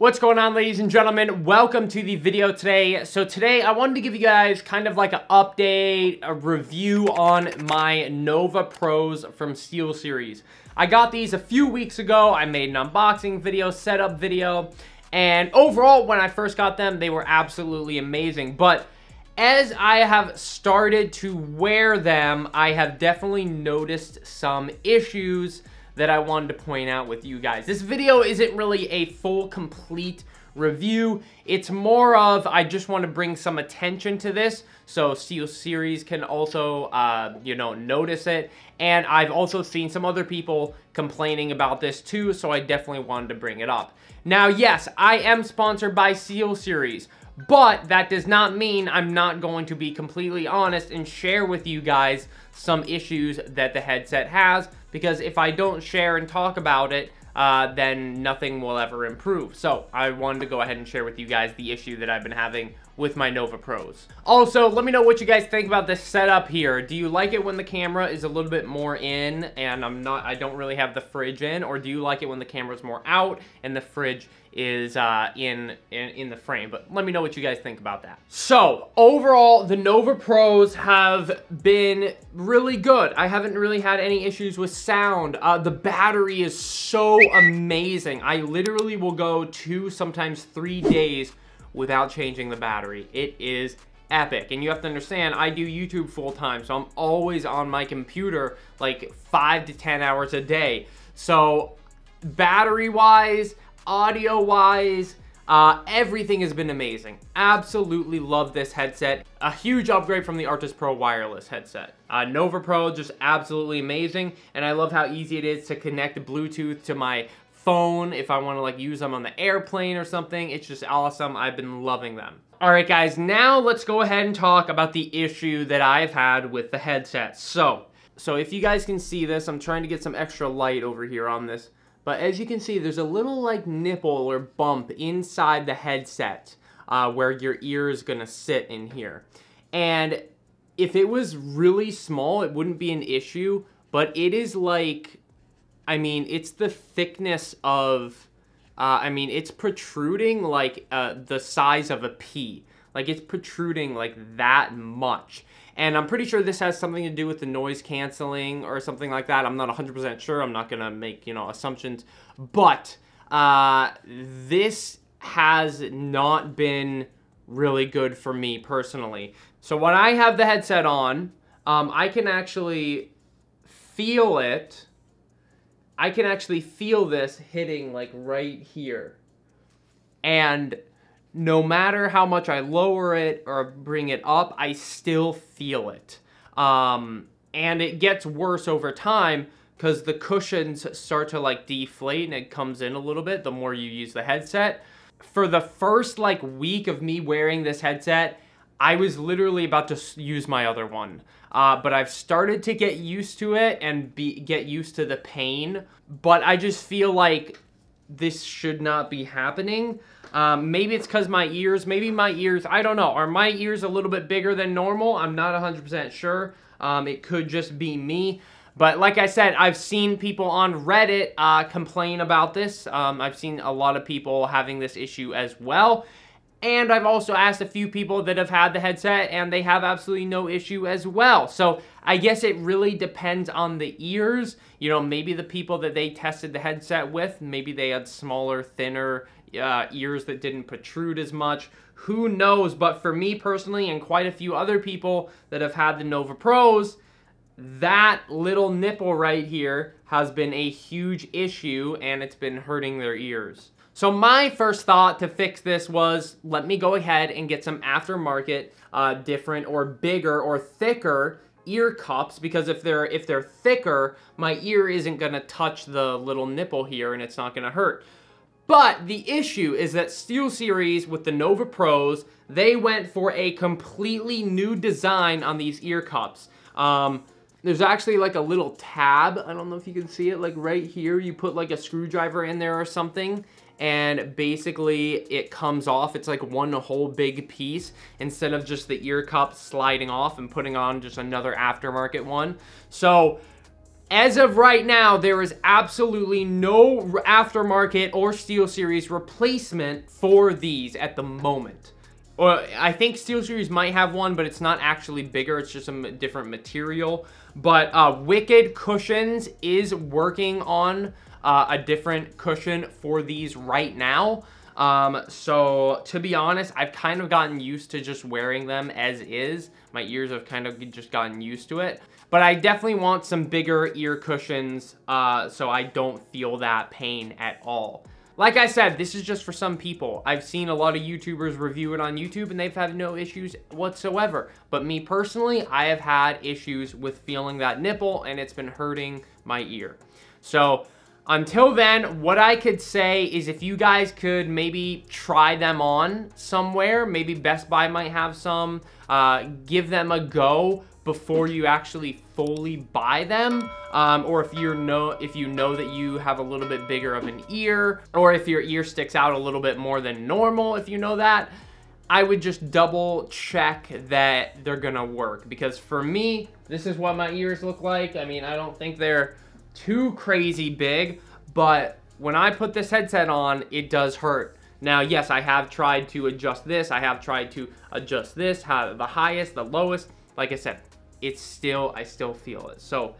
What's going on ladies and gentlemen? Welcome to the video today. So today I wanted to give you guys kind of like an update, a review on my Nova Pros from Steel Series. I got these a few weeks ago. I made an unboxing video, setup video, and overall when I first got them, they were absolutely amazing. But as I have started to wear them, I have definitely noticed some issues that I wanted to point out with you guys. This video isn't really a full, complete review. It's more of, I just want to bring some attention to this, so Seal Series can also, uh, you know, notice it. And I've also seen some other people complaining about this too, so I definitely wanted to bring it up. Now, yes, I am sponsored by Seal Series. But that does not mean I'm not going to be completely honest and share with you guys some issues that the headset has because if I don't share and talk about it, uh, then nothing will ever improve. So I wanted to go ahead and share with you guys the issue that I've been having with my Nova Pros. Also, let me know what you guys think about this setup here. Do you like it when the camera is a little bit more in and I'm not, I don't really have the fridge in, or do you like it when the camera's more out and the fridge is uh, in, in, in the frame. But let me know what you guys think about that. So overall, the Nova Pros have been really good. I haven't really had any issues with sound. Uh, the battery is so amazing. I literally will go two, sometimes three days without changing the battery. It is epic. And you have to understand, I do YouTube full time, so I'm always on my computer like five to 10 hours a day. So battery wise, audio wise, uh, everything has been amazing. Absolutely love this headset. A huge upgrade from the Artis Pro wireless headset. Uh, Nova Pro, just absolutely amazing. And I love how easy it is to connect Bluetooth to my phone, if I wanna like use them on the airplane or something. It's just awesome, I've been loving them. All right guys, now let's go ahead and talk about the issue that I've had with the headset. So, so if you guys can see this, I'm trying to get some extra light over here on this. But as you can see, there's a little like nipple or bump inside the headset uh, where your ear is gonna sit in here. And if it was really small, it wouldn't be an issue, but it is like I mean, it's the thickness of, uh, I mean, it's protruding like uh, the size of a pea. Like it's protruding like that much. And I'm pretty sure this has something to do with the noise canceling or something like that. I'm not 100% sure. I'm not going to make, you know, assumptions. But uh, this has not been really good for me personally. So when I have the headset on, um, I can actually feel it I can actually feel this hitting like right here. And no matter how much I lower it or bring it up, I still feel it. Um, and it gets worse over time because the cushions start to like deflate and it comes in a little bit the more you use the headset. For the first like week of me wearing this headset, I was literally about to use my other one. Uh, but I've started to get used to it and be, get used to the pain. But I just feel like this should not be happening. Um, maybe it's because my ears, maybe my ears, I don't know. Are my ears a little bit bigger than normal? I'm not 100% sure. Um, it could just be me. But like I said, I've seen people on Reddit uh, complain about this. Um, I've seen a lot of people having this issue as well. And I've also asked a few people that have had the headset and they have absolutely no issue as well. So I guess it really depends on the ears. You know, maybe the people that they tested the headset with, maybe they had smaller, thinner uh, ears that didn't protrude as much. Who knows? But for me personally and quite a few other people that have had the Nova Pros, that little nipple right here has been a huge issue and it's been hurting their ears. So my first thought to fix this was, let me go ahead and get some aftermarket uh, different or bigger or thicker ear cups because if they're if they're thicker, my ear isn't gonna touch the little nipple here and it's not gonna hurt. But the issue is that Steel Series with the Nova Pros, they went for a completely new design on these ear cups. Um, there's actually like a little tab, I don't know if you can see it, like right here, you put like a screwdriver in there or something, and basically it comes off. It's like one whole big piece instead of just the ear cup sliding off and putting on just another aftermarket one. So as of right now, there is absolutely no aftermarket or Steel Series replacement for these at the moment. Or I think Steel Series might have one, but it's not actually bigger. It's just a different material. But uh, Wicked Cushions is working on uh, a different cushion for these right now. Um, so to be honest, I've kind of gotten used to just wearing them as is. My ears have kind of just gotten used to it. But I definitely want some bigger ear cushions uh, so I don't feel that pain at all. Like I said, this is just for some people. I've seen a lot of YouTubers review it on YouTube and they've had no issues whatsoever. But me personally, I have had issues with feeling that nipple and it's been hurting my ear. So until then, what I could say is if you guys could maybe try them on somewhere, maybe Best Buy might have some, uh, give them a go before you actually fully buy them um, or if you know if you know that you have a little bit bigger of an ear or if your ear sticks out a little bit more than normal if you know that I would just double check that they're gonna work because for me this is what my ears look like I mean I don't think they're too crazy big but when I put this headset on it does hurt now, yes, I have tried to adjust this. I have tried to adjust this, how the highest, the lowest. Like I said, it's still, I still feel it. So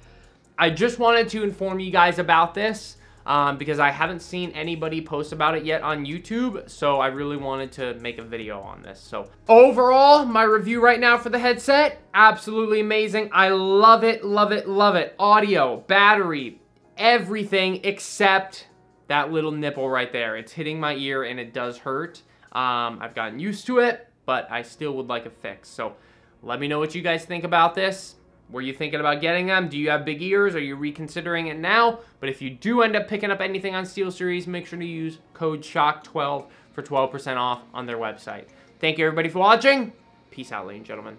I just wanted to inform you guys about this um, because I haven't seen anybody post about it yet on YouTube. So I really wanted to make a video on this. So overall, my review right now for the headset, absolutely amazing. I love it, love it, love it. Audio, battery, everything except that little nipple right there. It's hitting my ear and it does hurt. Um, I've gotten used to it, but I still would like a fix. So let me know what you guys think about this. Were you thinking about getting them? Do you have big ears? Are you reconsidering it now? But if you do end up picking up anything on SteelSeries, Series, make sure to use code SHOCK12 for 12% off on their website. Thank you everybody for watching. Peace out, ladies and gentlemen.